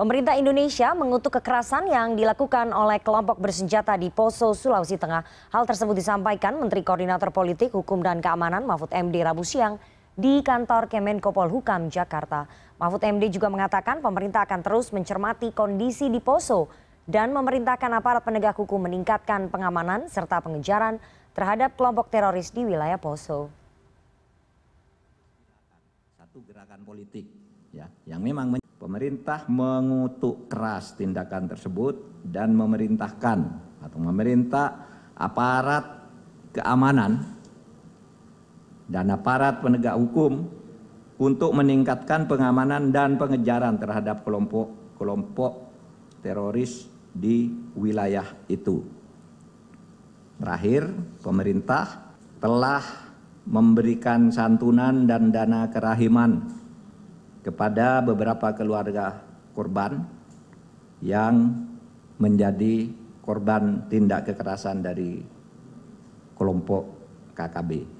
Pemerintah Indonesia mengutuk kekerasan yang dilakukan oleh kelompok bersenjata di Poso, Sulawesi Tengah. Hal tersebut disampaikan Menteri Koordinator Politik, Hukum dan Keamanan Mahfud MD Rabu siang di kantor Kemenko Polhukam Jakarta. Mahfud MD juga mengatakan pemerintah akan terus mencermati kondisi di Poso dan memerintahkan aparat penegak hukum meningkatkan pengamanan serta pengejaran terhadap kelompok teroris di wilayah Poso. Satu gerakan politik ya yang memang Pemerintah mengutuk keras tindakan tersebut dan memerintahkan atau memerintah aparat keamanan dan aparat penegak hukum untuk meningkatkan pengamanan dan pengejaran terhadap kelompok-kelompok teroris di wilayah itu. Terakhir, pemerintah telah memberikan santunan dan dana kerahiman kepada beberapa keluarga korban yang menjadi korban tindak kekerasan dari kelompok kkb